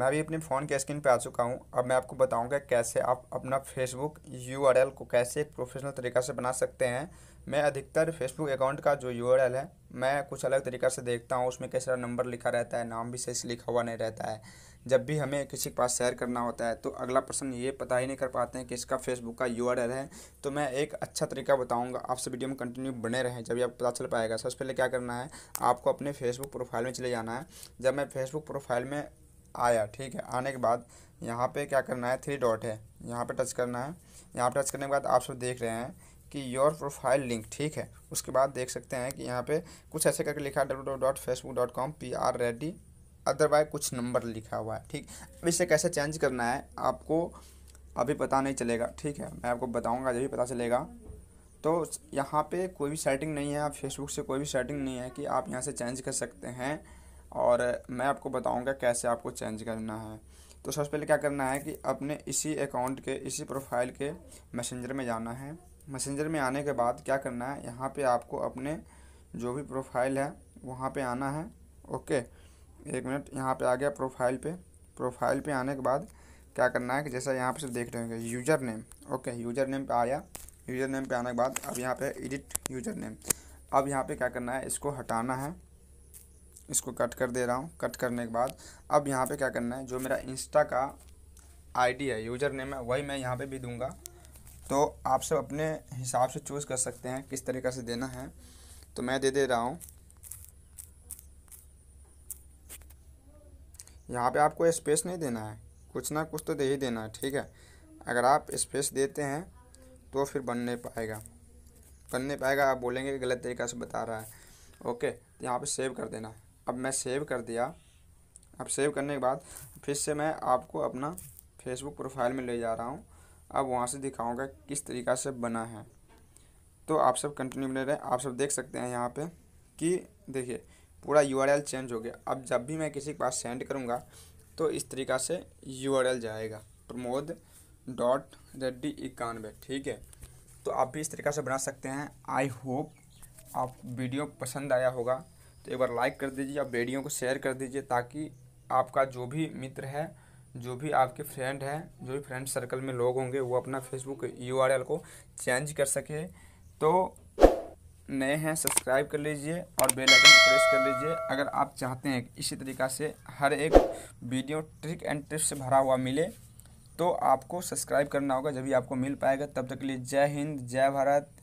मैं भी अपने फ़ोन के स्क्रीन पे आ चुका हूँ अब मैं आपको बताऊँगा कैसे आप अपना फेसबुक यू को कैसे एक प्रोफेशनल तरीका से बना सकते हैं मैं अधिकतर फेसबुक अकाउंट का जो यू है मैं कुछ अलग तरीका से देखता हूँ उसमें कैसा नंबर लिखा रहता है नाम भी सही से लिखा हुआ नहीं रहता है जब भी हमें किसी के पास शेयर करना होता है तो अगला पर्सन ये पता ही नहीं कर पाते हैं कि इसका फेसबुक का यू है तो मैं एक अच्छा तरीका बताऊँगा आपसे वीडियो में कंटिन्यू बने रहें जब आप पता चल पाएगा सबसे पहले क्या करना है आपको अपने फेसबुक प्रोफाइल में चले जाना है जब मैं फेसबुक प्रोफाइल में आया ठीक है आने के बाद यहाँ पे क्या करना है थ्री डॉट है यहाँ पे टच करना है यहाँ पे टच करने के बाद आप सब देख रहे हैं कि योर प्रोफाइल लिंक ठीक है उसके बाद देख सकते हैं कि यहाँ पे कुछ ऐसे करके लिखा है W dot Facebook dot com P R ready otherwise कुछ नंबर लिखा हुआ है ठीक अब इसे कैसे चेंज करना है आपको अभी पता नहीं चलेगा ठीक है मैं आपको बताऊँगा जब भी पता चलेगा तो यहाँ पे कोई भी सेटिंग नहीं है फेसबुक से कोई भी सेटिंग नहीं है कि आप यहाँ से चेंज कर सकते हैं और मैं आपको बताऊंगा कैसे आपको चेंज करना है तो सबसे पहले क्या करना है कि अपने इसी अकाउंट के इसी प्रोफाइल के मैसेंजर में जाना है मैसेंजर में आने के बाद क्या करना है यहाँ पे आपको अपने जो भी प्रोफाइल है वहाँ पे आना है ओके एक मिनट यहाँ पे आ गया प्रोफाइल पे प्रोफाइल पे आने के बाद क्या करना है कि जैसा यहाँ पे देख रहे होंगे user name okay user name पे आया यूज़र नेम पे आने के बाद अब यहाँ पे एडिट यूज़र नेम अब यहाँ पे क्या करना है इसको हटाना है इसको कट कर दे रहा हूँ कट करने के बाद अब यहाँ पे क्या करना है जो मेरा इंस्टा का आईडी है यूज़र नेम है वही मैं यहाँ पे भी दूंगा तो आप सब अपने हिसाब से चूज़ कर सकते हैं किस तरीक़े से देना है तो मैं दे दे रहा हूँ यहाँ पे आपको स्पेस नहीं देना है कुछ ना कुछ तो दे ही देना है ठीक है अगर आप स्पेस देते हैं तो फिर बन नहीं पाएगा बन नहीं पाएगा आप बोलेंगे कि गलत तरीक़ा से बता रहा है ओके तो यहाँ पे सेव कर देना है अब मैं सेव कर दिया अब सेव करने के बाद फिर से मैं आपको अपना फेसबुक प्रोफाइल में ले जा रहा हूँ अब वहाँ से दिखाऊँगा किस तरीका से बना है तो आप सब कंटिन्यू बने रहे आप सब देख सकते हैं यहाँ पे कि देखिए पूरा यू चेंज हो गया अब जब भी मैं किसी के पास सेंड करूँगा तो इस तरीका से यू जाएगा प्रमोद डॉट रेड्डी इक्यानवे ठीक है तो आप भी इस तरीका से बना सकते हैं आई होप आप वीडियो पसंद आया होगा तो एक बार लाइक कर दीजिए आप वीडियो को शेयर कर दीजिए ताकि आपका जो भी मित्र है जो भी आपके फ्रेंड हैं जो भी फ्रेंड सर्कल में लोग होंगे वो अपना फेसबुक यू को चेंज कर सके तो नए हैं सब्सक्राइब कर लीजिए और बेल आइकन प्रेस कर लीजिए अगर आप चाहते हैं इसी तरीका से हर एक वीडियो ट्रिक एंड टिप्स से भरा हुआ मिले तो आपको सब्सक्राइब करना होगा जब भी आपको मिल पाएगा तब तक के लिए जय हिंद जय भारत